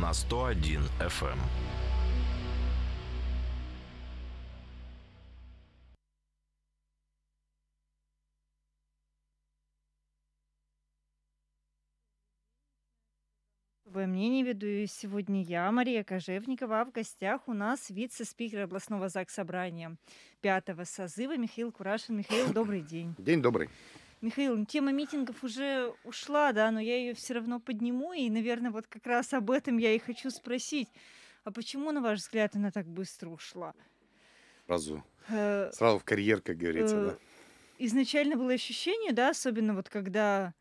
на 101 FM. особое мнение веду. И сегодня я, Мария Кожевникова, а в гостях у нас вице-спикер областного ЗАГС Собрания пятого созыва Михаил Курашин. Михаил, добрый день. День добрый. Михаил, ну, тема митингов уже ушла, да, но я ее все равно подниму, и, наверное, вот как раз об этом я и хочу спросить. А почему, на ваш взгляд, она так быстро ушла? Сразу, э, сразу в карьер, как говорится, э, да. Изначально было ощущение, да, особенно вот когда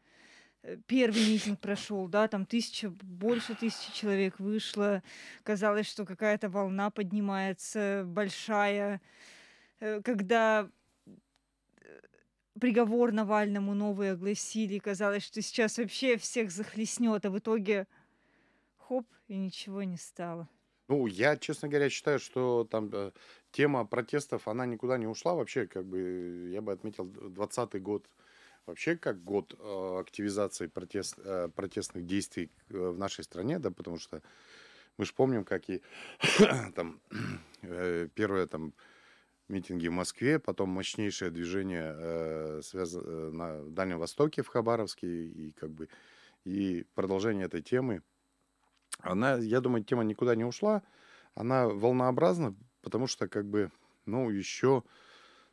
э, первый митинг прошел, да, там тысяча, больше тысячи человек вышло, казалось, что какая-то волна поднимается большая, когда приговор Навальному новые огласили, казалось, что сейчас вообще всех захлестнет, а в итоге хоп, и ничего не стало. Ну, я, честно говоря, считаю, что там э, тема протестов, она никуда не ушла вообще, как бы, я бы отметил 20 год вообще как год э, активизации протест, э, протестных действий э, в нашей стране, да, потому что мы же помним, как и там э, первое там митинги в Москве, потом мощнейшее движение э, связ... Э, на Дальнем Востоке, в Хабаровске, и как бы и продолжение этой темы. Она, я думаю, тема никуда не ушла, она волнообразна, потому что как бы, ну, еще,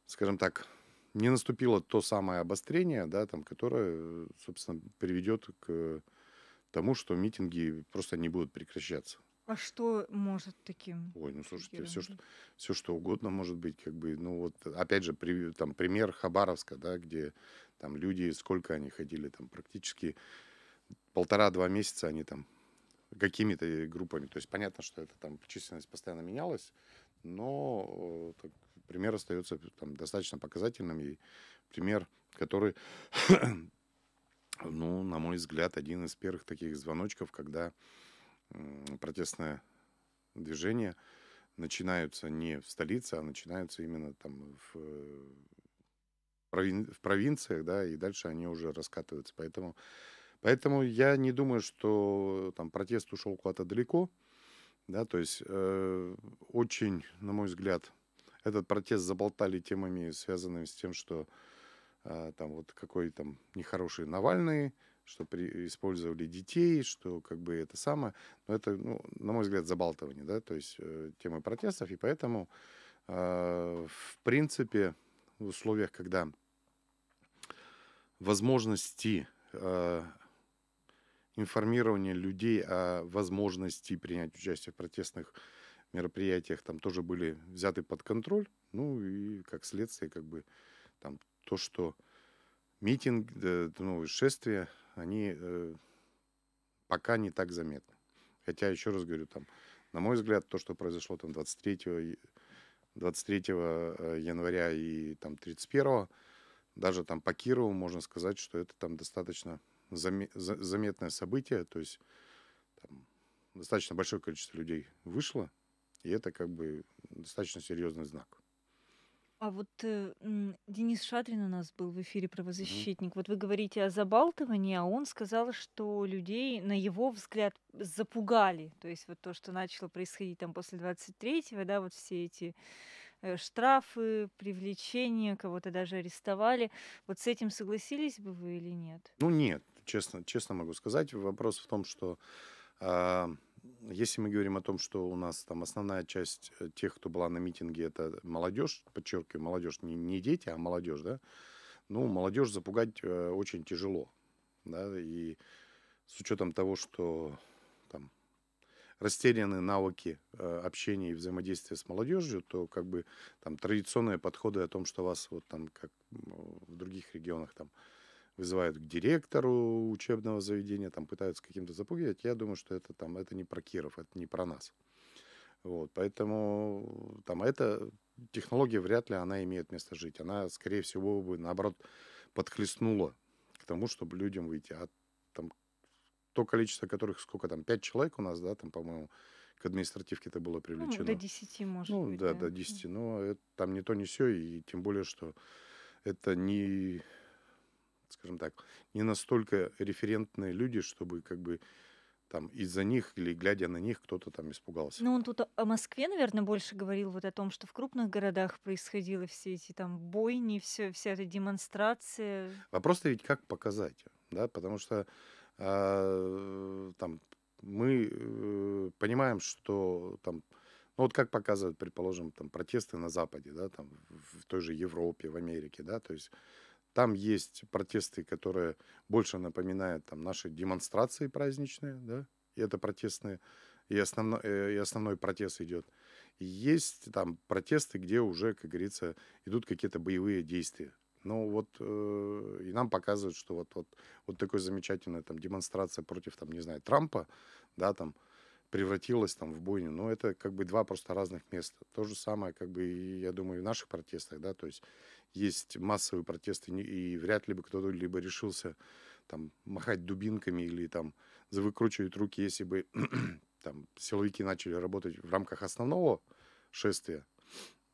скажем так, не наступило то самое обострение, да, там, которое, собственно, приведет к тому, что митинги просто не будут прекращаться. А что может таким? Ой, ну слушайте, все что, все что угодно может быть, как бы, ну вот, опять же, при, там пример Хабаровска, да, где там люди, сколько они ходили, там практически полтора-два месяца они там какими-то группами, то есть понятно, что это там численность постоянно менялась, но э, так, пример остается там достаточно показательным и пример, который ну, на мой взгляд, один из первых таких звоночков, когда протестное движение начинаются не в столице, а начинаются именно там в, э, в провинциях, да, и дальше они уже раскатываются. Поэтому, поэтому я не думаю, что там протест ушел куда-то далеко, да, то есть э, очень, на мой взгляд, этот протест заболтали темами, связанными с тем, что э, там вот какой там нехороший Навальный, что при, использовали детей, что как бы это самое. Но это, ну, на мой взгляд, забалтывание, да, то есть э, темы протестов. И поэтому, э, в принципе, в условиях, когда возможности э, информирования людей о возможности принять участие в протестных мероприятиях там тоже были взяты под контроль. Ну и как следствие, как бы там то, что митинг, э, ну, шествие они э, пока не так заметны. Хотя, еще раз говорю, там, на мой взгляд, то, что произошло там 23, 23 э, января и там 31, даже там по Кирову можно сказать, что это там достаточно заметное событие, то есть там, достаточно большое количество людей вышло, и это как бы достаточно серьезный знак. А вот э, Денис Шадрин у нас был в эфире правозащитник. Вот вы говорите о забалтывании, а он сказал, что людей, на его взгляд, запугали. То есть вот то, что начало происходить там после 23-го, да, вот все эти э, штрафы, привлечения, кого-то даже арестовали. Вот с этим согласились бы вы или нет? Ну нет, честно, честно могу сказать. Вопрос в том, что э, если мы говорим о том, что у нас там основная часть э, тех, кто была на митинге, это молодежь, подчеркиваю, молодежь не, не дети, а молодежь, да, ну, молодежь запугать э, очень тяжело, да, и с учетом того, что там растеряны навыки э, общения и взаимодействия с молодежью, то как бы там традиционные подходы о том, что вас вот там, как в других регионах там, э, вызывают к директору учебного заведения, там пытаются каким-то запугивать. Я думаю, что это там, это не про Киров, это не про нас. Вот, поэтому э, там эта технология вряд ли она имеет место жить. Она, скорее всего, бы, наоборот, подхлестнула к тому, чтобы людям выйти. А там то количество которых, сколько там, пять человек у нас, да, там, по-моему, к административке это было привлечено. Ну, до десяти может ну, быть. Да, да, до десяти Но это, там не то, не все, и тем более, что это не скажем так, не настолько референтные люди, чтобы как бы там из-за них или глядя на них кто-то там испугался. Ну, он тут о Москве, наверное, больше говорил вот о том, что в крупных городах происходило все эти там бойни, все, вся эта демонстрация. Вопрос-то ведь как показать, да, потому что э, там мы э, понимаем, что там, ну вот как показывают, предположим, там протесты на Западе, да, там в той же Европе, в Америке, да, то есть там есть протесты, которые больше напоминают там, наши демонстрации праздничные, да, и это протестные, и основной, э, и основной протест идет. И есть там протесты, где уже, как говорится, идут какие-то боевые действия. Ну вот э, и нам показывают, что вот, вот, вот такой замечательная там демонстрация против там, не знаю, Трампа, да, там превратилась там в бойню. Но ну, это как бы два просто разных места. То же самое, как бы, и, я думаю, и в наших протестах, да, то есть есть массовые протесты, и вряд ли бы кто-то либо решился там махать дубинками или там выкручивать руки, если бы там силовики начали работать в рамках основного шествия.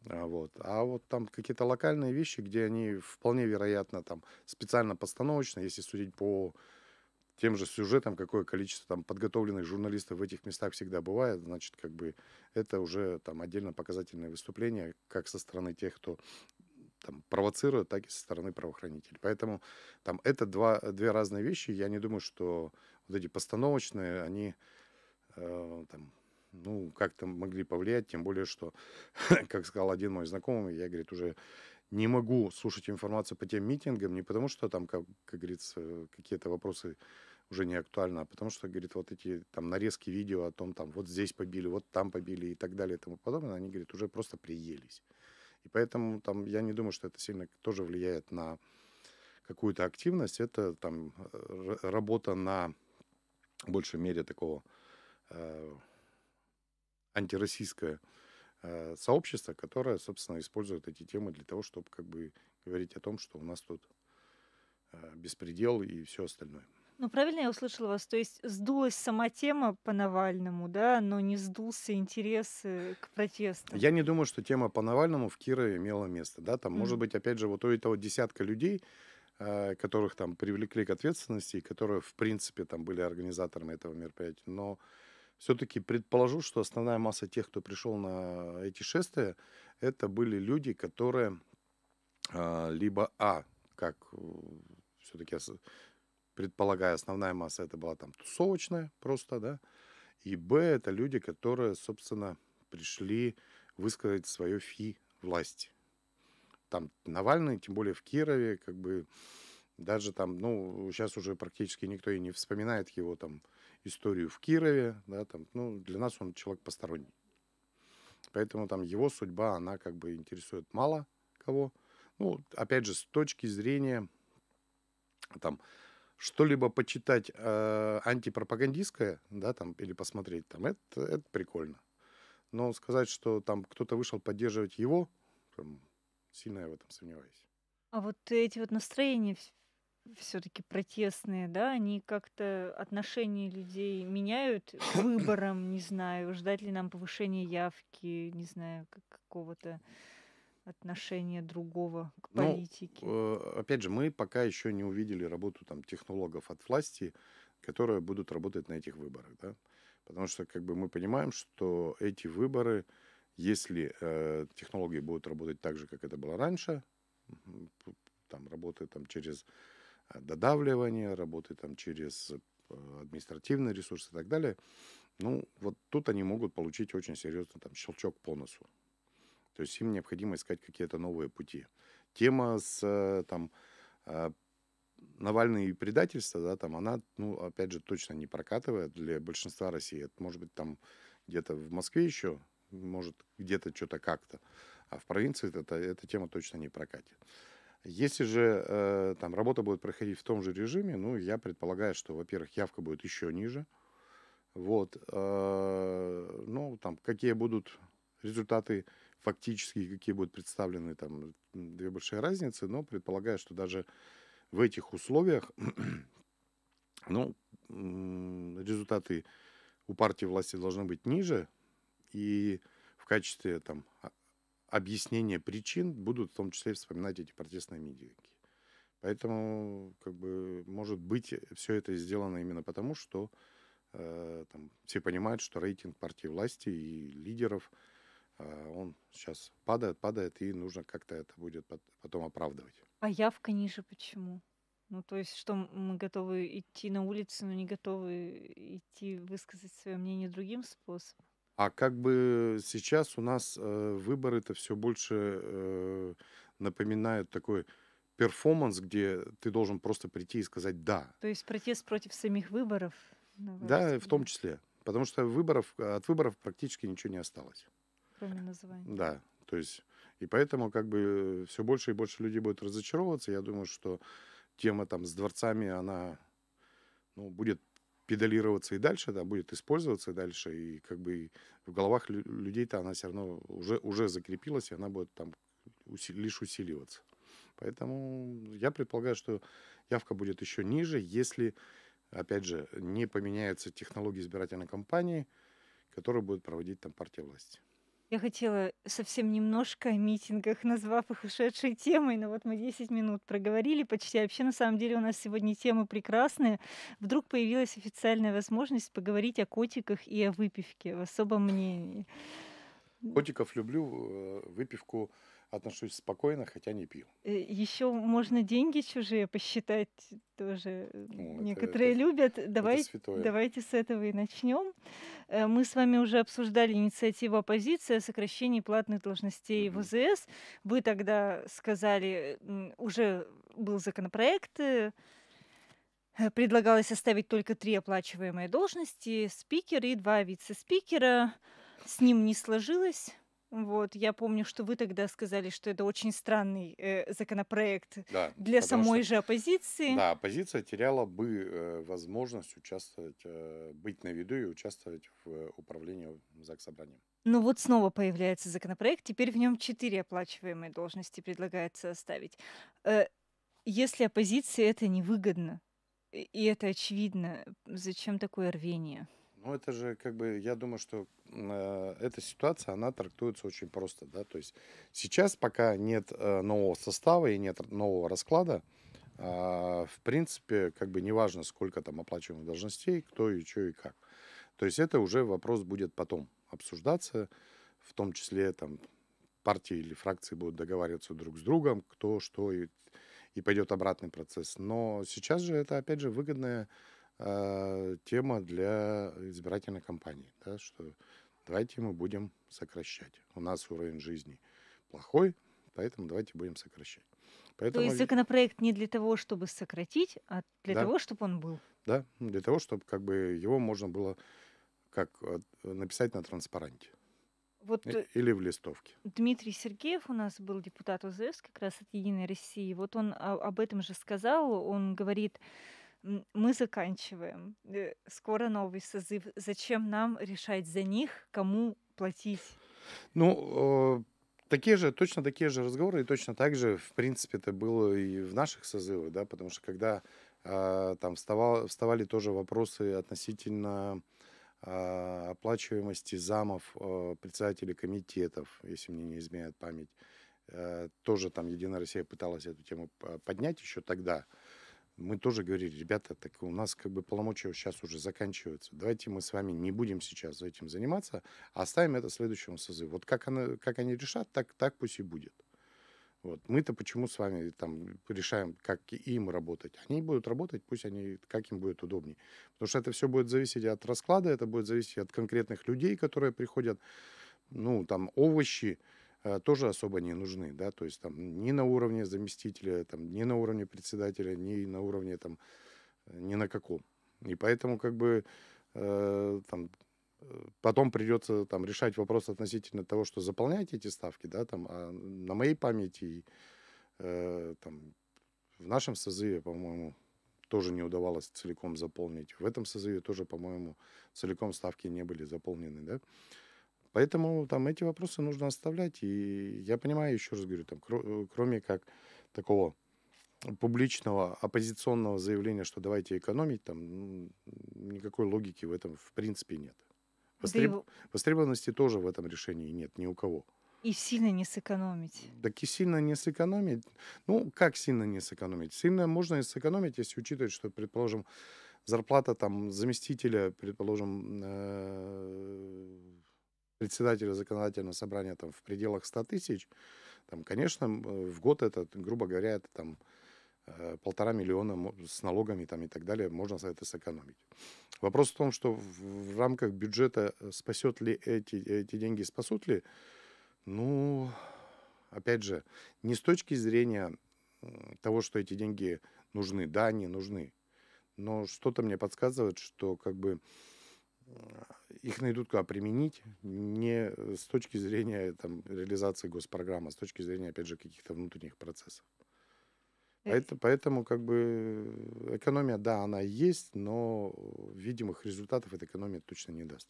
А вот. А вот там какие-то локальные вещи, где они вполне вероятно там специально постановочно, если судить по тем же сюжетам, какое количество там подготовленных журналистов в этих местах всегда бывает, значит, как бы это уже там отдельно показательное выступление, как со стороны тех, кто там, провоцирует, так и со стороны правоохранителей. Поэтому там это два, две разные вещи. Я не думаю, что вот эти постановочные, они э, там, ну, как-то могли повлиять, тем более, что, как сказал один мой знакомый, я, говорит, уже не могу слушать информацию по тем митингам, не потому что там, как, как говорится, какие-то вопросы уже не актуальны, а потому что, говорит, вот эти там нарезки видео о том, там, вот здесь побили, вот там побили и так далее и тому подобное, они, говорит, уже просто приелись. И поэтому там я не думаю, что это сильно тоже влияет на какую-то активность. Это там э, работа на большей мере такого э, антироссийское э, сообщество, которое, собственно, использует эти темы для того, чтобы как бы говорить о том, что у нас тут э, беспредел и все остальное. Ну, правильно я услышала вас? То есть сдулась сама тема по Навальному, да, но не сдулся интерес э, к протесту. Я не думаю, что тема по Навальному в Кирове имела место, да, там, mm. может быть, опять же, вот у этого десятка людей, э, которых там привлекли к ответственности, и которые, в принципе, там были организаторами этого мероприятия, но все-таки предположу, что основная масса тех, кто пришел на эти шествия, это были люди, которые а, либо, а, как э, все-таки предполагая, основная масса это была там тусовочная просто, да, и Б это люди, которые, собственно, пришли высказать свое фи власти. Там Навальный, тем более в Кирове, как бы даже там, ну, сейчас уже практически никто и не вспоминает его там историю в Кирове, да, там, ну, для нас он человек посторонний. Поэтому там его судьба, она как бы интересует мало кого. Ну, опять же, с точки зрения там что-либо почитать э, антипропагандистское, да, там, или посмотреть, там, это, это прикольно. Но сказать, что там кто-то вышел поддерживать его, прям, сильно я в этом сомневаюсь. А вот эти вот настроения все-таки протестные, да, они как-то отношения людей меняют к выборам, не знаю, ждать ли нам повышения явки, не знаю, какого-то отношение другого к ну, политике? Ну, опять же, мы пока еще не увидели работу там, технологов от власти, которые будут работать на этих выборах. Да? Потому что как бы, мы понимаем, что эти выборы, если э, технологии будут работать так же, как это было раньше, там, работы там, через э, додавливание, работы там, через э, административные ресурсы и так далее, ну, вот тут они могут получить очень серьезный там, щелчок по носу. То есть им необходимо искать какие-то новые пути. Тема с э, там, а, Навальный и предательство, да, там она, ну, опять же, точно не прокатывает для большинства России. Это может быть там где-то в Москве еще, может где-то что-то как-то, а в провинции это, эта тема точно не прокатит. Если же э, там работа будет проходить в том же режиме, ну, я предполагаю, что, во-первых, явка будет еще ниже, вот, э, ну, там, какие будут результаты фактически какие будут представлены там две большие разницы, но предполагаю, что даже в этих условиях ну, результаты у партии власти должны быть ниже, и в качестве там, объяснения причин будут в том числе вспоминать эти протестные митинги. Поэтому, как бы, может быть, все это сделано именно потому, что э, там, все понимают, что рейтинг партии власти и лидеров – а, он сейчас падает, падает, и нужно как-то это будет потом оправдывать. А явка ниже почему? Ну, то есть, что мы готовы идти на улицы, но не готовы идти высказать свое мнение другим способом? А как бы сейчас у нас э, выбор это все больше э, напоминает такой перформанс, где ты должен просто прийти и сказать да. То есть протест против самих выборов? Да, в том числе. Потому что выборов, от выборов практически ничего не осталось кроме названия. Да, то есть и поэтому как бы все больше и больше людей будет разочаровываться. Я думаю, что тема там с дворцами, она ну, будет педалироваться и дальше, да, будет использоваться и дальше, и как бы в головах людей-то она все равно уже, уже закрепилась, и она будет там уси лишь усиливаться. Поэтому я предполагаю, что явка будет еще ниже, если, опять же, не поменяются технологии избирательной кампании, которые будут проводить там партия власти. Я хотела совсем немножко о митингах, назвав их ушедшей темой, но вот мы 10 минут проговорили почти. вообще, на самом деле, у нас сегодня темы прекрасные. Вдруг появилась официальная возможность поговорить о котиках и о выпивке в особом мнении. Котиков люблю, э, выпивку отношусь спокойно, хотя не пил. Э, Еще можно деньги чужие посчитать тоже. Ну, Некоторые это, любят. Давай, это давайте с этого и начнем. Э, мы с вами уже обсуждали инициативу оппозиции о сокращении платных должностей угу. в УЗС. Вы тогда сказали, уже был законопроект. Э, предлагалось оставить только три оплачиваемые должности, спикер и два вице-спикера. С ним не сложилось. Вот, я помню, что вы тогда сказали, что это очень странный э, законопроект да, для самой что, же оппозиции. Да, оппозиция теряла бы э, возможность участвовать, э, быть на виду и участвовать в управлении ЗАГС собранием. Но ну вот снова появляется законопроект, теперь в нем четыре оплачиваемые должности предлагается оставить. Э, если оппозиции это невыгодно, и это очевидно, зачем такое рвение? Ну, это же, как бы, я думаю, что э, эта ситуация, она трактуется очень просто, да, то есть сейчас, пока нет э, нового состава и нет нового расклада, э, в принципе, как бы, неважно, сколько там оплачиваемых должностей, кто и что и как. То есть это уже вопрос будет потом обсуждаться, в том числе, там, партии или фракции будут договариваться друг с другом, кто что, и, и пойдет обратный процесс. Но сейчас же это, опять же, выгодная а, тема для избирательной кампании, да, что давайте мы будем сокращать. У нас уровень жизни плохой, поэтому давайте будем сокращать. Поэтому... То есть законопроект не для того, чтобы сократить, а для да. того, чтобы он был. Да, для того, чтобы как бы его можно было как э, написать на транспаранте. Вот э, Или в листовке. Дмитрий Сергеев у нас был депутат ОЗС как раз от «Единой России». Вот он а, об этом же сказал. Он говорит, мы заканчиваем. Э, скоро новый созыв. Зачем нам решать за них, кому платить? Ну, э, такие же, точно такие же разговоры, и точно так же, в принципе, это было и в наших созывах, да, потому что когда э, там вставал, вставали тоже вопросы относительно оплачиваемости замов э, председателей комитетов, если мне не изменяет память, тоже там Единая Россия пыталась эту тему поднять еще тогда, мы тоже говорили, ребята, так у нас как бы полномочия сейчас уже заканчиваются. Давайте мы с вами не будем сейчас этим заниматься, а оставим это следующему созыву. Вот как, оно, как они решат, так, так пусть и будет. Вот. Мы-то почему с вами там решаем, как им работать? Они будут работать, пусть они, как им будет удобнее. Потому что это все будет зависеть от расклада, это будет зависеть от конкретных людей, которые приходят. Ну, там, овощи, Э, тоже особо не нужны, да, то есть там ни на уровне заместителя, там, ни на уровне председателя, ни на уровне там, э, ни на каком. И поэтому как бы э, там э, потом придется там решать вопрос относительно того, что заполнять эти ставки, да, там, а на моей памяти э, там в нашем созыве, по-моему, тоже не удавалось целиком заполнить. В этом созыве тоже, по-моему, целиком ставки не были заполнены, да. Поэтому там эти вопросы нужно оставлять. И я понимаю, еще раз говорю, там, э, кроме как такого публичного оппозиционного заявления, что давайте экономить, там никакой логики в этом в принципе нет. Востреб... Да и... Востребованности тоже в этом решении нет ни у кого. И сильно не сэкономить. Так и сильно не сэкономить. Ну, как сильно не сэкономить? Сильно можно и сэкономить, если учитывать, что, предположим, зарплата там заместителя, предположим, э, председателя законодательного собрания там, в пределах 100 тысяч, там, конечно, э, в год это, грубо говоря, это там э, полтора миллиона с налогами там, и так далее, можно за это сэкономить. Вопрос в том, что в рамках бюджета э, спасет ли эти, эти деньги, спасут ли, ну, опять же, не с точки зрения того, что эти деньги нужны, да, они нужны, но что-то мне подсказывает, что как бы их найдут куда применить, не с точки зрения там, реализации госпрограммы, а с точки зрения, опять же, каких-то внутренних процессов. Э, поэтому, поэтому как бы экономия, да, она есть, но видимых результатов эта экономия точно не даст.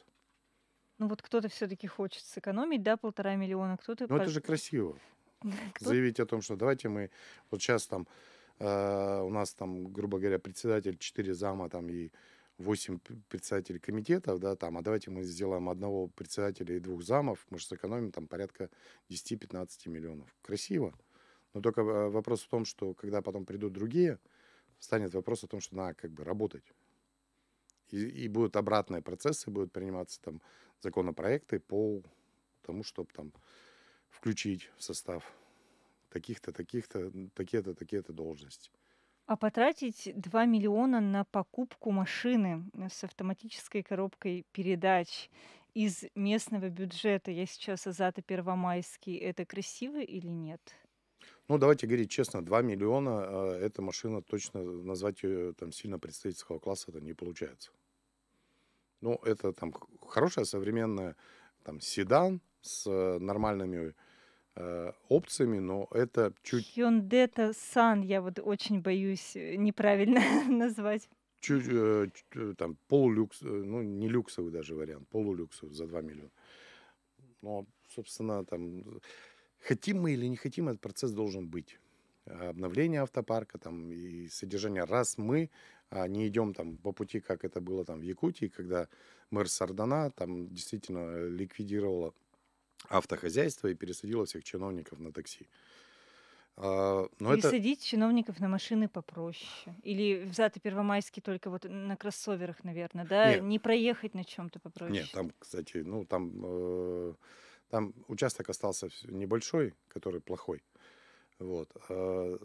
Ну вот кто-то все-таки хочет сэкономить, да, полтора миллиона, кто-то... Ну это же красиво. Заявить о том, что давайте мы вот сейчас там э, у нас там, грубо говоря, председатель, четыре зама там и 8 председателей комитетов, да, там, а давайте мы сделаем одного председателя и двух замов, мы же сэкономим там порядка 10-15 миллионов. Красиво. Но только а, вопрос в том, что когда потом придут другие, станет вопрос о том, что надо как бы работать. И, и будут обратные процессы, будут приниматься там законопроекты по тому, чтобы там включить в состав таких-то, таких-то, такие-то, такие-то должности. А потратить 2 миллиона на покупку машины э, с автоматической коробкой передач из местного бюджета, я сейчас Азата Первомайский, это красиво или нет? Ну, давайте говорить честно, 2 миллиона, э, эта машина точно, э, назвать ее там сильно представительского класса, это не получается. Ну, это там хорошая современная там седан с нормальными Э, опциями, но это чуть... Hyundai Сан, я вот очень боюсь э, неправильно назвать. Чуть, э, там, полулюкс, ну, не люксовый даже вариант, полулюксовый за 2 миллиона. Но, собственно, там, хотим мы или не хотим, этот процесс должен быть. Обновление автопарка там, и содержание. Раз мы а, не идем там по пути, как это было там в Якутии, когда мэр Сардана там действительно ликвидировала автохозяйство и пересадила всех чиновников на такси. А, но Пересадить это... чиновников на машины попроще. Или в Зато первомайский только вот на кроссоверах, наверное, да? Нет. Не проехать на чем-то попроще. Нет, там, кстати, ну там, э, там участок остался небольшой, который плохой. Вот. Э,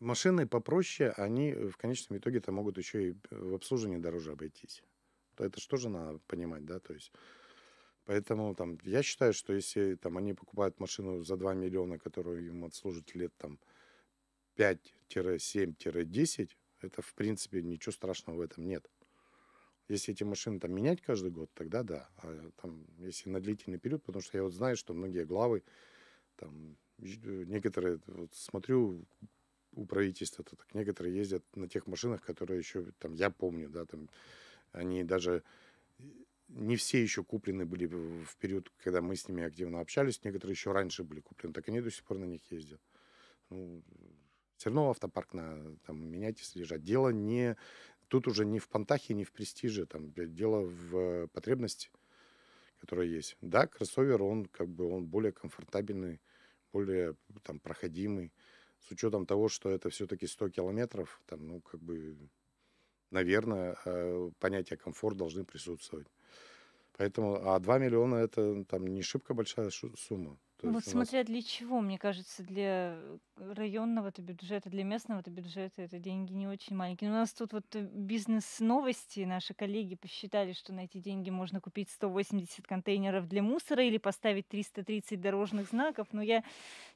машины попроще, они в конечном итоге-то могут еще и в обслуживании дороже обойтись. Это что же надо понимать, да? То есть Поэтому там, я считаю, что если там, они покупают машину за 2 миллиона, которую им отслужит лет там, 5-7-10, это в принципе ничего страшного в этом нет. Если эти машины там менять каждый год, тогда да. А там, если на длительный период, потому что я вот знаю, что многие главы, там, э, некоторые, вот смотрю у правительства, то, так некоторые ездят на тех машинах, которые еще, там, я помню, да, там, они даже э, не все еще куплены были в период, когда мы с ними активно общались. Некоторые еще раньше были куплены, так они до сих пор на них ездят. Ну, все равно автопарк на там, менять и содержать. Дело не... Тут уже не в понтахе, не в престиже. Там, дело в э, потребности, которая есть. Да, кроссовер, он как бы он более комфортабельный, более там, проходимый. С учетом того, что это все-таки 100 километров, там, ну, как бы, наверное, э, понятие комфорт должны присутствовать. Поэтому, а 2 миллиона это ну, там не шибко большая сумма. То ну, вот смотря нас... для чего, мне кажется, для районного это бюджета, для местного это бюджета это деньги не очень маленькие. Но у нас тут вот э, бизнес-новости, наши коллеги посчитали, что на эти деньги можно купить 180 контейнеров для мусора или поставить 330 дорожных знаков. Но я,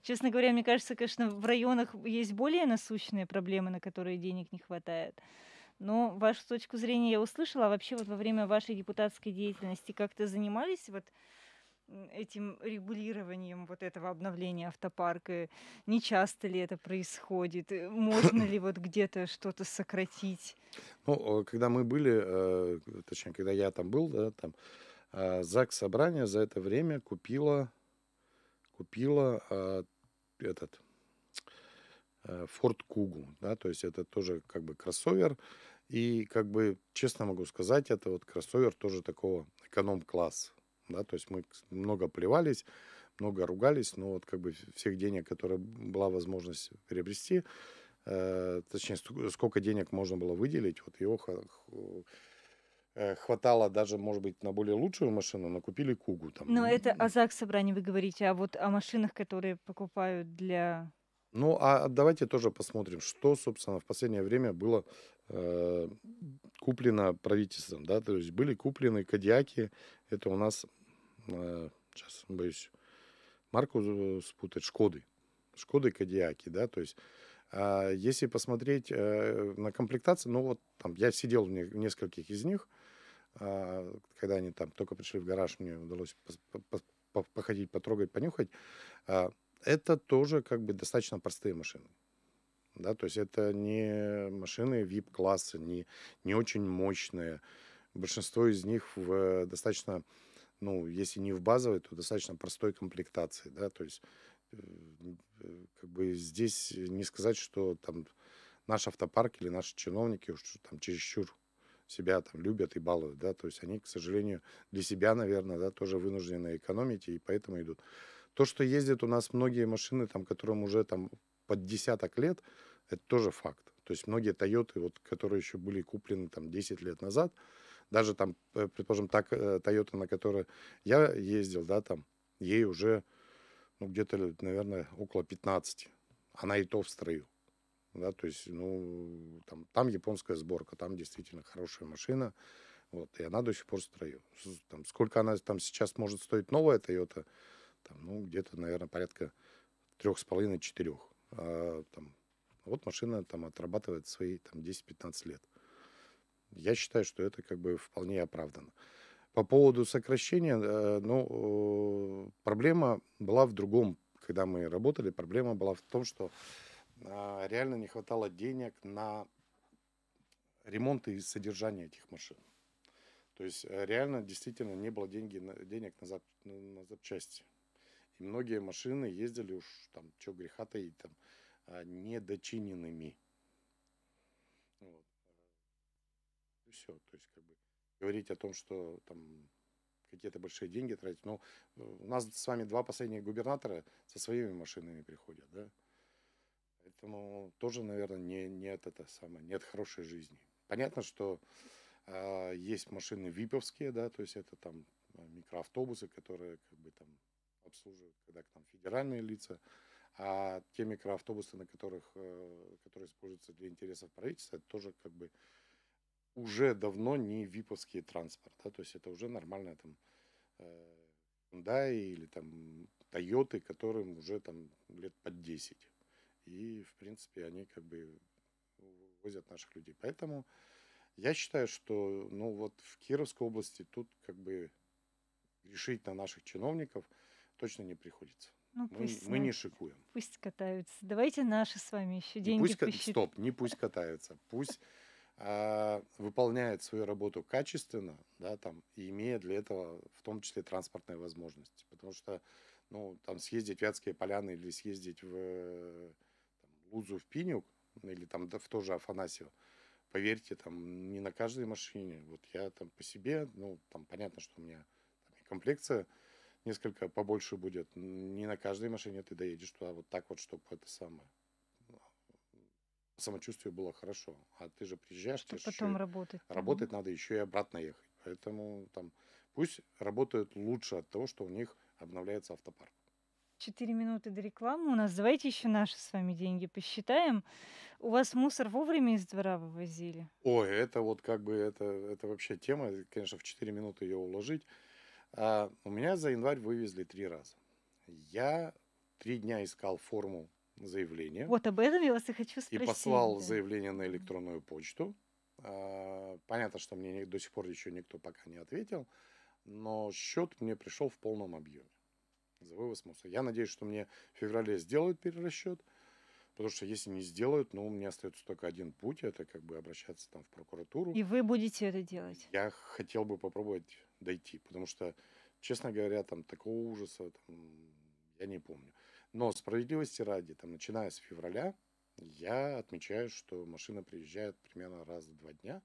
честно говоря, мне кажется, конечно, в районах есть более насущные проблемы, на которые денег не хватает. Но вашу точку зрения я услышала. А вообще вот во время вашей депутатской деятельности как-то занимались вот этим регулированием вот этого обновления автопарка? Не часто ли это происходит? Э, можно ли вот где-то что-то сократить? Ну, э, когда мы были, э, точнее, когда я там был, да, там, ЗАГС Собрание за это время купила, купила этот Форд э, Кугу, да, то есть это тоже как бы кроссовер, и как бы честно могу сказать, это вот кроссовер тоже такого эконом класс да, то есть мы много плевались, много ругались, но вот как бы всех денег, которые была возможность приобрести, э, точнее, сколько денег можно было выделить, вот его э, хватало даже, может быть, на более лучшую машину, но купили Кугу там. Но это о ЗАГС собрании вы говорите, а вот о машинах, которые покупают для ну, а, а давайте тоже посмотрим, что, собственно, в последнее время было э, куплено правительством, да, то есть были куплены кадиаки, это у нас, э, сейчас боюсь, марку спутать, Шкоды, Шкоды кадиаки, да, то есть э, если посмотреть э, на комплектации, ну вот там я сидел в, не, в нескольких из них, э, когда они там только пришли в гараж, мне удалось по, по, по, походить, потрогать, понюхать, э, это тоже как бы достаточно простые машины. Да, то есть это не машины VIP-класса, не, не очень мощные. Большинство из них в э, достаточно, ну, если не в базовой, то достаточно простой комплектации, да, то есть э, э, как бы здесь не сказать, что там наш автопарк или наши чиновники уж там чересчур себя там любят и балуют, да, то есть они, к сожалению, для себя, наверное, да, тоже вынуждены экономить и поэтому идут. То, что ездят у нас многие машины, там, которым уже там под десяток лет, это тоже факт. То есть многие Тойоты, вот, которые еще были куплены там 10 лет назад, даже там, э, предположим, так, э, Тойота, на которой я ездил, да, там, ей уже, ну, где-то, наверное, около 15. Она и то в строю. Да, то есть, ну, там, там японская сборка, там действительно хорошая машина, вот, и она до сих пор в строю. Там, сколько она там сейчас может стоить новая Toyota, там, ну, где-то, наверное, порядка трех с половиной, четырех. А, вот машина там отрабатывает свои там 10-15 лет. Я считаю, что это как бы вполне оправдано. По поводу сокращения, э, ну, э, проблема была в другом, когда мы работали. Проблема была в том, что а, реально не хватало денег на ремонт и содержание этих машин. То есть э, реально действительно не было деньги, денег на, зап, на запчасти. И многие машины ездили уж, там, что греха и там, а, недочиненными. Вот. И все, то есть, как бы, говорить о том, что там какие-то большие деньги тратить. Но ну, у нас с вами два последних губернатора со своими машинами приходят, да? Поэтому тоже, наверное, не, нет это самое, нет хорошей жизни. Понятно, что э, есть машины виповские, да, то есть это там микроавтобусы, которые как бы там обслуживают, когда к нам федеральные лица, а те микроавтобусы, на которых, э, которые используются для интересов правительства, это тоже как бы уже давно не виповский транспорт, да, то есть это уже нормальная там э, Hyundai или там Toyota, которым уже там лет под 10. И, в принципе, они как бы возят наших людей. Поэтому я считаю, что ну вот в Кировской области тут как бы решить на наших чиновников – точно не приходится. Ну, мы, пусть, мы не шикуем. Пусть катаются. Давайте наши с вами еще деньги и пусть, посчит... Стоп, не пусть катаются. Пусть э, выполняет свою работу качественно, да, там, и имея для этого в том числе транспортные возможности. Потому что, ну, там съездить в Вятские поляны или съездить в там, Лузу, в Пинюк, ну, или там да, в тоже Афанасьево, поверьте, там не на каждой машине. Вот я там по себе, ну, там понятно, что у меня там, комплекция несколько побольше будет. Не на каждой машине ты доедешь туда а вот так вот, чтобы это самое ну, самочувствие было хорошо. А ты же приезжаешь, ты потом еще работать. Работать надо еще и обратно ехать. Поэтому там пусть работают лучше от того, что у них обновляется автопарк. Четыре минуты до рекламы у нас. Давайте еще наши с вами деньги посчитаем. У вас мусор вовремя из двора вывозили? Ой, это вот как бы это, это вообще тема. Конечно, в четыре минуты ее уложить. А у меня за январь вывезли три раза. Я три дня искал форму заявления. Вот об этом я вас и хочу спросить. И послал да. заявление на электронную почту. А, понятно, что мне до сих пор еще никто пока не ответил, но счет мне пришел в полном объеме за вывоз мусора. Я надеюсь, что мне в феврале сделают перерасчет, потому что если не сделают, ну, у меня остается только один путь, это как бы обращаться там в прокуратуру. И вы будете это делать? Я хотел бы попробовать дойти. Потому что, честно говоря, там такого ужаса там, я не помню. Но справедливости ради, там, начиная с февраля, я отмечаю, что машина приезжает примерно раз в два дня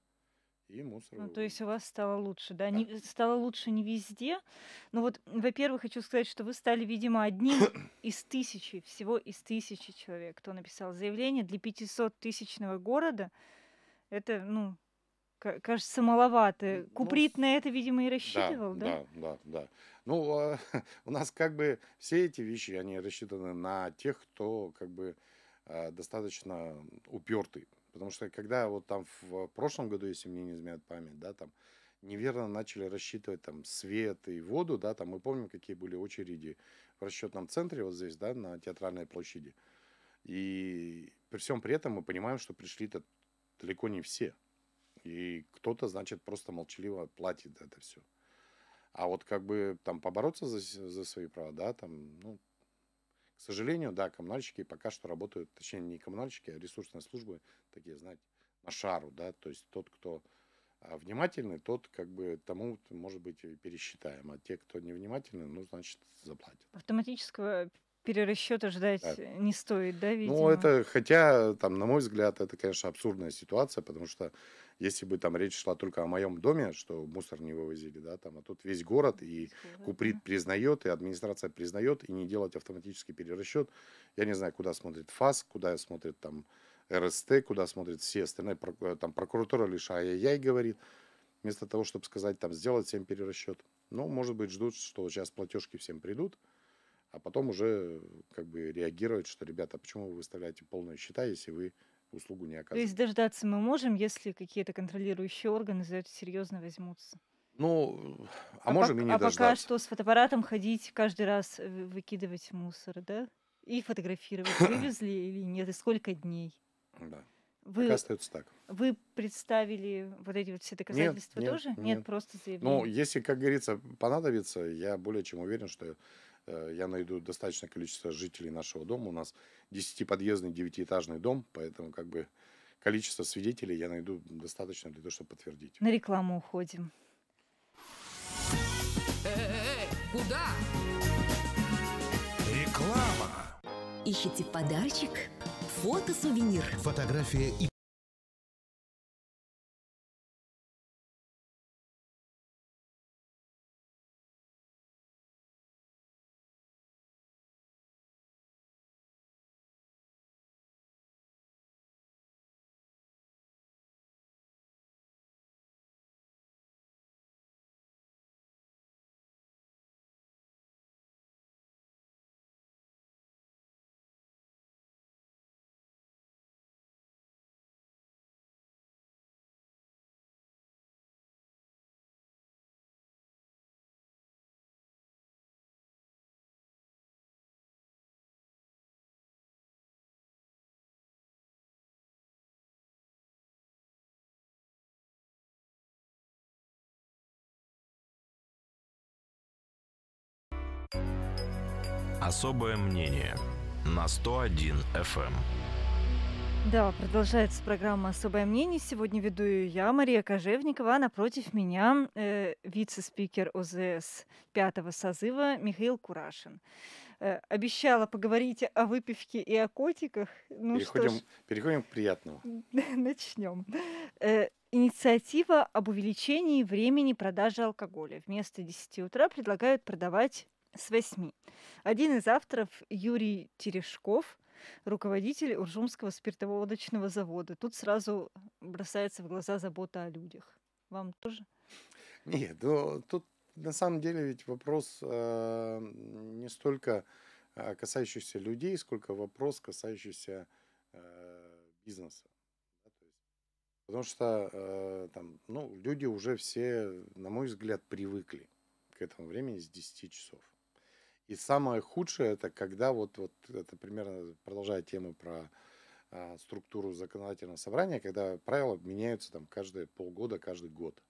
и мусор. Ну, то есть у вас стало лучше, да? да. Не, стало лучше не везде. Ну вот, во-первых, хочу сказать, что вы стали, видимо, одним из тысячи, всего из тысячи человек, кто написал заявление для 500 тысячного города. Это, ну, кажется, маловато. Ну Куприт ну, на это, видимо, и рассчитывал, да? Да, да, да. да. Ну, а, у нас как бы все эти вещи, они рассчитаны на тех, кто как бы а, достаточно упертый. Потому что когда вот там в прошлом году, если мне не изменяет память, да, там неверно начали рассчитывать там свет и воду, да, там мы помним, какие были очереди в расчетном центре вот здесь, да, на Театральной площади. И при всем при этом мы понимаем, что пришли-то далеко не все – и кто-то, значит, просто молчаливо платит за это все. А вот как бы там побороться за, за свои права, да, там, ну, к сожалению, да, коммунальщики пока что работают, точнее, не коммунальщики, а ресурсные службы, такие, знаете, на шару, да, то есть тот, кто а, внимательный, тот как бы тому, может быть, пересчитаем, а те, кто невнимательны, ну, значит, заплатят. Автоматического перерасчета ждать да. не стоит, да, ну, видимо? Ну, это, хотя, там, на мой взгляд, это, конечно, абсурдная ситуация, потому что если бы там речь шла только о моем доме, что мусор не вывозили, да, там, а тут весь город, и город, Куприт да. признает, и администрация признает, и не делать автоматический перерасчет. Я не знаю, куда смотрит ФАС, куда смотрит там РСТ, куда смотрят все остальные, э, там прокуратура лишь ай-яй-яй говорит, вместо того, чтобы сказать, там, сделать всем перерасчет. Ну, может быть, ждут, что сейчас платежки всем придут, а потом уже как бы реагировать, что, ребята, а почему вы выставляете полные счета, если вы услугу не оказываете? То есть дождаться мы можем, если какие-то контролирующие органы за это серьезно возьмутся? Ну, э, а, а можем и не а дождаться. А пока что с фотоаппаратом ходить каждый раз э, выкидывать мусор, да? И фотографировать, вывезли или нет, и сколько дней? Да. Вы, пока остается так. Вы представили вот эти вот все доказательства нет, нет, тоже? Нет, нет, просто заявление. Ну, если, как говорится, понадобится, я более чем уверен, что Э, я найду достаточное количество жителей нашего дома. У нас 10-подъездный девятиэтажный дом, поэтому как бы количество свидетелей я найду достаточно для того, чтобы подтвердить. На рекламу уходим. Э-э-э, куда? Реклама. Ищите подарочек? Фотосувенир, Фотография и Особое мнение на 101 FM. Эм. Да, продолжается программа «Особое мнение». Сегодня веду ее я, Мария Кожевникова, а напротив меня э, вице-спикер ОЗС пятого созыва Михаил Курашин. Э, обещала поговорить о выпивке и о котиках. Ну, переходим, ж... переходим к приятному. Начнем. Э, инициатива об увеличении времени продажи алкоголя. Вместо 10 утра предлагают продавать с 8. Один из авторов Юрий Терешков, руководитель Уржумского спиртоводочного завода. Тут сразу бросается в глаза забота о людях. Вам тоже? Нет, ну, тут на самом деле ведь вопрос э, не столько а, касающийся людей, сколько вопрос, касающийся э, бизнеса. Да, то есть, потому что э, там, ну, люди уже все, на мой взгляд, привыкли к этому времени с 10 часов. И самое худшее это когда вот, вот это примерно продолжая тему про а, структуру законодательного собрания, когда правила меняются там каждые полгода, каждый год.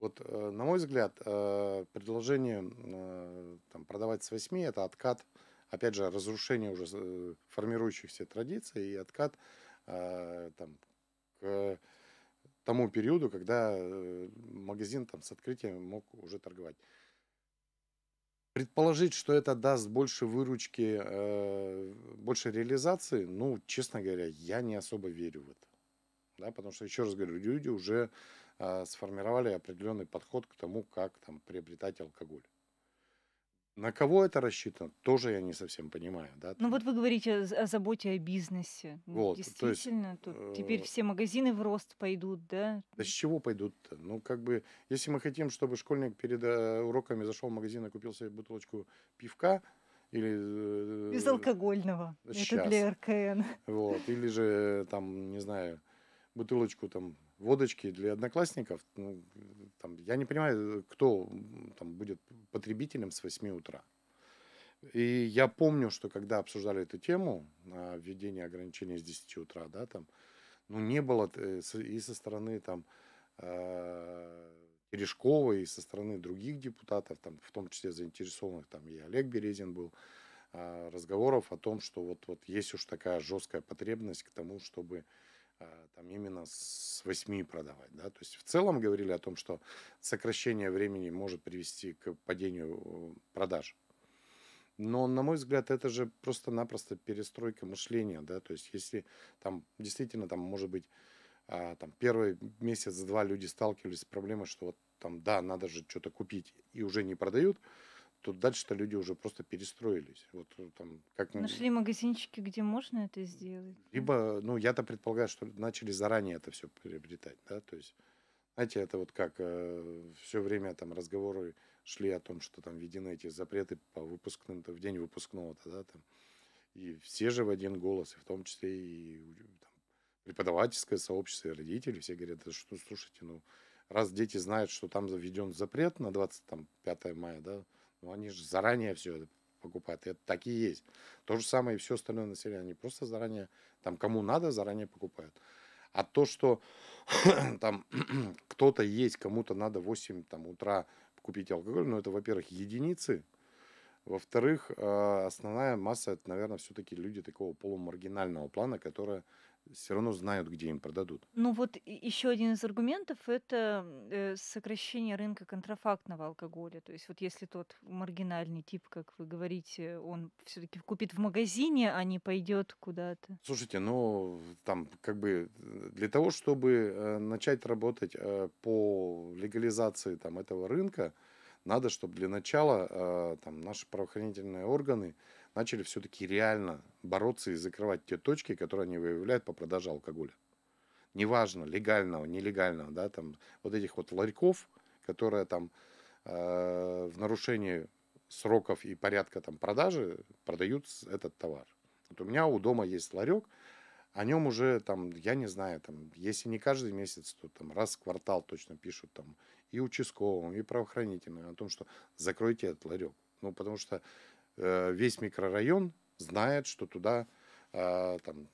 Вот, э, на мой взгляд, э, предложение э, там, продавать с 8 это откат, опять же, разрушение уже э, формирующихся традиций и откат э, там, к тому периоду, когда э, магазин там, с открытием мог уже торговать. Предположить, что это даст больше выручки, э, больше реализации, ну, честно говоря, я не особо верю в это. Да, потому что, еще раз говорю, люди уже э, сформировали определенный подход к тому, как там, приобретать алкоголь. На кого это рассчитано, тоже я не совсем понимаю. Да? Ну вот вы говорите о, заботе о бизнесе. Ну, вот, Действительно, то есть, тут теперь э, все магазины в рост пойдут, да? Да с чего пойдут-то? Ну как бы, если мы хотим, чтобы школьник перед э, уроками зашел в магазин и купил себе бутылочку пивка, или... Безалкогольного. Э, Сейчас. Это для РКН. Вот, или же там, не знаю, бутылочку там водочки для одноклассников, ну, там, я не понимаю, кто там будет потребителем с 8 утра. И я помню, что когда обсуждали эту тему, а, введение ограничений с 10 утра, да, там, ну, не было э, и со стороны там а, Терешкова, и со стороны других депутатов, там, в том числе заинтересованных, там, и Олег Березин был, а, разговоров о том, что вот, вот есть уж такая жесткая потребность к тому, чтобы а, там именно с 8 продавать. Да? То есть в целом говорили о том, что сокращение времени может привести к падению э, продаж. Но, на мой взгляд, это же просто-напросто перестройка мышления. Да? То есть если там действительно, там, может быть, а, там, первый месяц-два люди сталкивались с проблемой, что вот там, да, надо же что-то купить и уже не продают – то дальше-то люди уже просто перестроились. Вот э, там как Нашли магазинчики, где можно это сделать. Либо, ну, я-то предполагаю, что начали заранее это все приобретать, да, то есть, знаете, это вот как э, все время там разговоры шли о том, что там введены эти запреты по выпускным, в день выпускного-то, да, там, и все же в один голос, и в том числе и там, преподавательское сообщество, и родители, все говорят, да что, слушайте, ну, раз дети знают, что там введен запрет на 25 мая, да, ну они же заранее все это покупают. Это такие есть. То же самое и все остальное население. Они просто заранее, там кому надо, заранее покупают. А то, что там кто-то есть, кому-то надо 8 там, утра купить алкоголь, ну это, во-первых, единицы. Во-вторых, а, основная масса, это, наверное, все-таки люди такого полумаргинального плана, которые все равно знают, где им продадут. Ну вот еще один из аргументов – это э, сокращение рынка контрафактного алкоголя. То есть вот если тот маргинальный тип, как вы говорите, он все-таки купит в магазине, а не пойдет куда-то. Слушайте, ну там как бы э, для того, чтобы э, начать работать по легализации там этого рынка, надо, чтобы для начала там наши правоохранительные органы начали все-таки реально бороться и закрывать те точки, которые они выявляют по продаже алкоголя. Неважно, легального, нелегального, да, там вот этих вот ларьков, которые там э, в нарушении сроков и порядка там продажи продают этот товар. Вот у меня у дома есть ларек, о нем уже там, я не знаю, там, если не каждый месяц, то там раз в квартал точно пишут там и участковым, и правоохранительным о том, что закройте этот ларек. Ну, потому что Э, весь микрорайон знает, что туда э, там,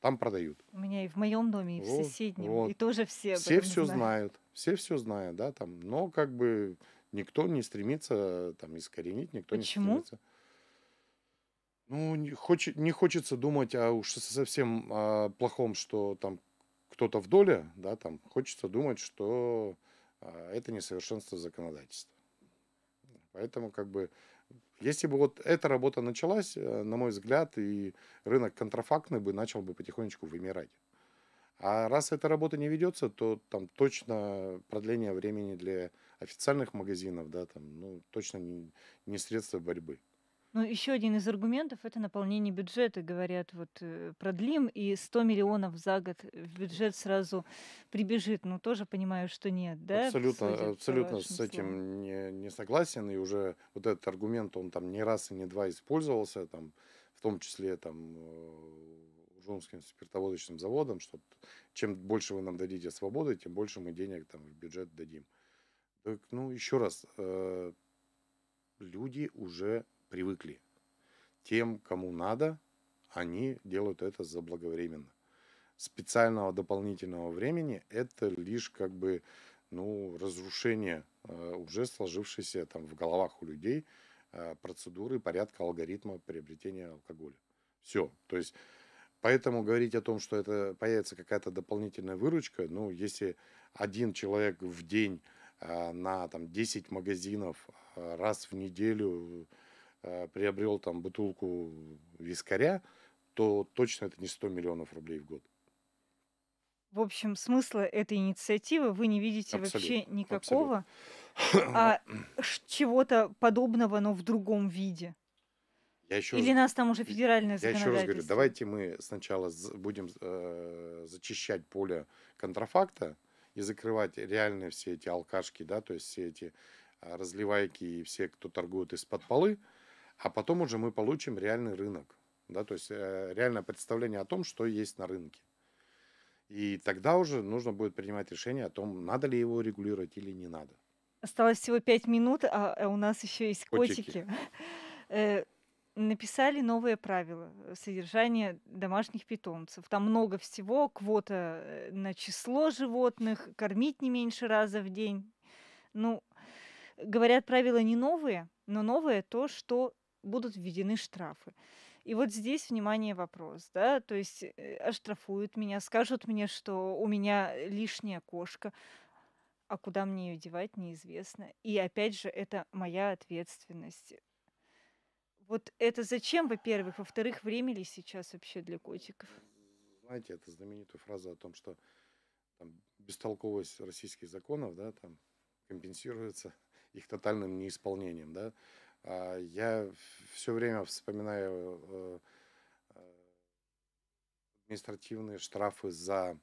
там продают. У меня и в моем доме, и вот, в соседнем, вот. и тоже все. Все все знают. знают, все все знают, да, там. Но как бы никто не стремится там искоренить, никто Почему? не стремится. Ну, не, хочет, не хочется думать о а уж совсем о а, плохом, что там кто-то в доле, да, там хочется думать, что а, это несовершенство законодательства. Поэтому как бы если бы вот эта работа началась, э, на мой взгляд, и рынок контрафактный бы начал бы потихонечку вымирать. А раз эта работа не ведется, то там точно продление времени для официальных магазинов, да, там, ну, точно не, не средство борьбы. Ну, еще один из аргументов – это наполнение бюджета. Говорят, вот э, продлим, и 100 миллионов за год в бюджет сразу прибежит. Ну, тоже понимаю, что нет, да? Абсолютно, Судя абсолютно с этим не, не согласен. И уже вот этот аргумент, он там не раз и не два использовался, там, в том числе там э, Жумским спиртоводочным заводом, что чем больше вы нам дадите свободы, тем больше мы денег там в бюджет дадим. Так, ну, еще раз, э, люди уже привыкли. Тем, кому надо, они делают это заблаговременно. Специального дополнительного времени это лишь как бы ну, разрушение э, уже сложившейся там в головах у людей э, процедуры, порядка, алгоритма приобретения алкоголя. Все. То есть Поэтому говорить о том, что это появится какая-то дополнительная выручка, ну, если один человек в день э, на там, 10 магазинов э, раз в неделю Э, приобрел там бутылку вискаря, то точно это не 100 миллионов рублей в год. В общем, смысла этой инициативы вы не видите абсолютно, вообще никакого, абсолютно. а чего-то подобного, но в другом виде. Я еще Или раз, нас там уже федеральное я законодательство? Я еще раз говорю, давайте мы сначала будем э, зачищать поле контрафакта и закрывать реально все эти алкашки, да, то есть все эти а, разливайки и все, кто торгует из-под полы, а потом уже мы получим реальный рынок, да, то есть э, реальное представление о том, что есть на рынке. И тогда уже нужно будет принимать решение о том, надо ли его регулировать или не надо. Осталось всего пять минут, а, а у нас еще есть котики. котики. Э, написали новые правила содержания домашних питомцев. Там много всего, квота э, на число животных, кормить не меньше раза в день. Ну, говорят, правила не новые, но новое то, что будут введены штрафы. И вот здесь, внимание, вопрос, да, то есть э, оштрафуют меня, скажут мне, что у меня э, лишняя кошка, а куда мне ее девать, неизвестно. И опять же, это моя ответственность. Вот это зачем, во-первых? Во-вторых, время ли сейчас вообще для ну, котиков? Знаете, это знаменитая фраза о том, что там, бестолковость российских законов, да, там компенсируется их тотальным неисполнением, да. А, я все время вспоминаю э, административные штрафы за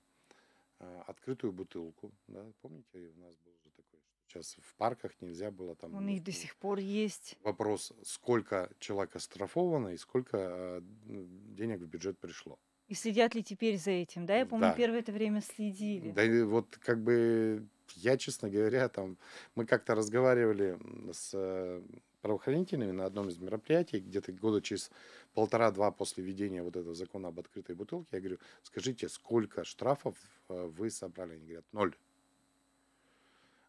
э, открытую бутылку. Да? Помните, у нас был уже такой, что сейчас в парках нельзя было там... У них до сих пор есть. Вопрос, сколько человек оштрафовано и сколько э, денег в бюджет пришло. И следят ли теперь за этим, да? Я помню, да. первое это время следили. Да, вот как бы я, честно говоря, там мы как-то разговаривали с правоохранителями на одном из мероприятий, где-то года через полтора-два после введения вот этого закона об открытой бутылке, я говорю, скажите, сколько штрафов э, вы собрали? Они говорят, ноль.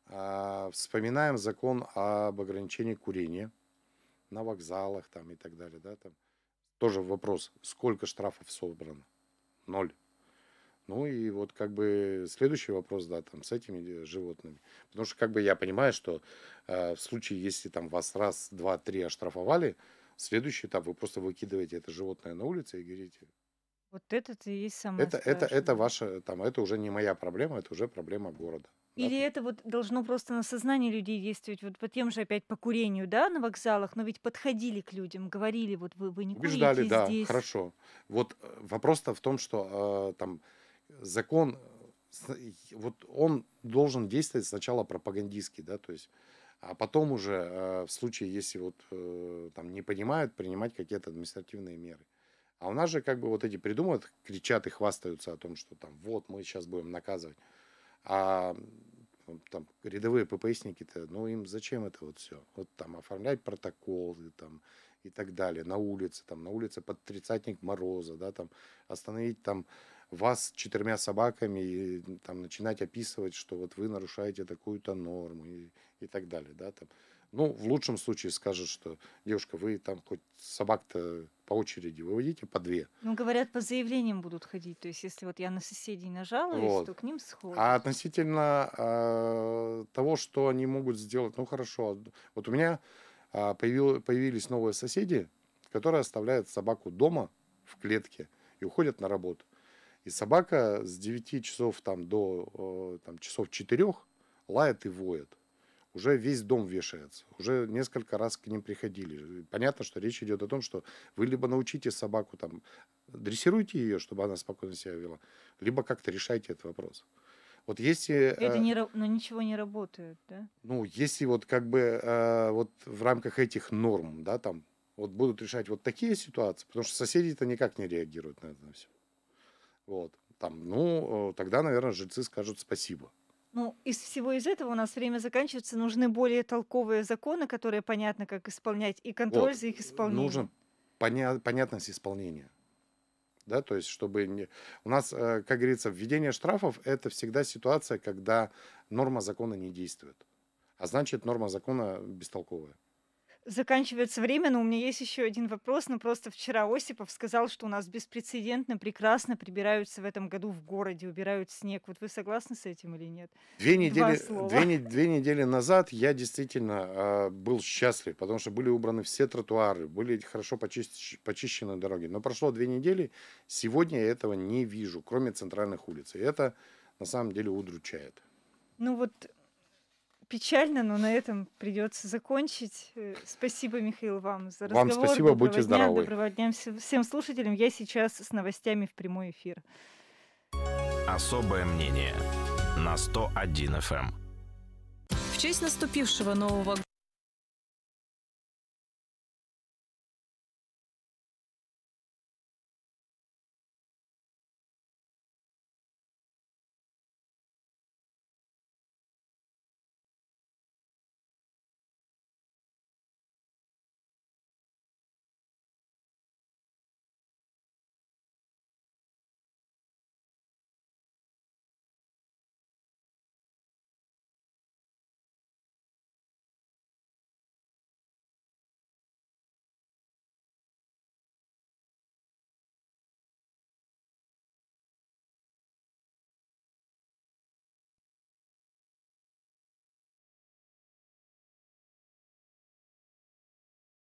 А, вспоминаем закон об ограничении курения на вокзалах там и так далее, да, там тоже вопрос, сколько штрафов собрано? Ноль. Ну и вот как бы следующий вопрос, да, там с этими э, животными. Потому что как бы я понимаю, что э, в случае, если там вас раз, два, три оштрафовали, следующий этап вы просто выкидываете это животное на улице и говорите. Вот этот и есть самое это, Это, это ваша, там, это уже не моя проблема, это уже проблема города. Или да. это вот должно просто на сознание людей действовать, вот по тем же опять по курению, да, на вокзалах, но ведь подходили к людям, говорили, вот вы, вы не Убеждали, курите да, здесь. хорошо. Вот э, вопрос-то в том, что э, там закон, вот он должен действовать сначала пропагандистски, да, то есть, а потом уже э, в случае, если вот э, там не понимают, принимать какие-то административные меры. А у нас же как бы вот эти придумывают, кричат и хвастаются о том, что там вот мы сейчас будем наказывать. А там рядовые ППСники-то, ну им зачем это вот все? Вот там оформлять протоколы там и так далее на улице, там на улице под тридцатник мороза, да, там остановить там вас с четырьмя собаками и там начинать описывать, что вот вы нарушаете такую-то норму и, и так далее, да, там. Ну, в лучшем случае скажут, что девушка, вы там хоть собак-то по очереди выводите по две. Ну, говорят, по заявлениям будут ходить. То есть, если вот я на соседей нажалуюсь, вот. то к ним сходят. А относительно э, того, что они могут сделать, ну хорошо, вот у меня э, появил, появились новые соседи, которые оставляют собаку дома в клетке и уходят на работу. И собака с 9 часов там, до э, там, часов 4 лает и воет. Уже весь дом вешается. Уже несколько раз к ним приходили. Понятно, что речь идет о том, что вы либо научите собаку, там, дрессируйте ее, чтобы она спокойно себя вела, либо как-то решайте этот вопрос. Вот если... Это э, не, но ну, ничего не работает, да? Ну, если вот как бы э, вот в рамках этих норм, да, там, вот будут решать вот такие ситуации, потому что соседи-то никак не реагируют на это все. Вот. Там, ну, э, тогда, наверное, жильцы скажут спасибо. Ну, из всего из этого у нас время заканчивается. Нужны более толковые законы, которые понятно, как исполнять, и контроль вот. за их э, исполнением. Нужна поня- понятность исполнения. Да, то есть, чтобы не... у нас, э, как говорится, введение штрафов – это всегда ситуация, когда норма закона не действует. А значит, норма закона бестолковая заканчивается время, но у меня есть еще один вопрос. Но ну, просто вчера Осипов сказал, что у нас беспрецедентно прекрасно прибираются в этом году в городе, убирают снег. Вот вы согласны с этим или нет? Две недели, две, две недели назад я действительно э, был счастлив, потому что были убраны все тротуары, были хорошо почищ, почищены дороги. Но прошло две недели, сегодня я этого не вижу, кроме центральных улиц. И это на самом деле удручает. Ну вот печально, но на этом придется закончить. Э, спасибо, Михаил, вам за разговор. Вам спасибо, доброго будьте дня, здоровы. Доброго дня всем слушателям. Я сейчас с новостями в прямой эфир. Особое мнение на 101 FM. Эм. В честь наступившего Нового года.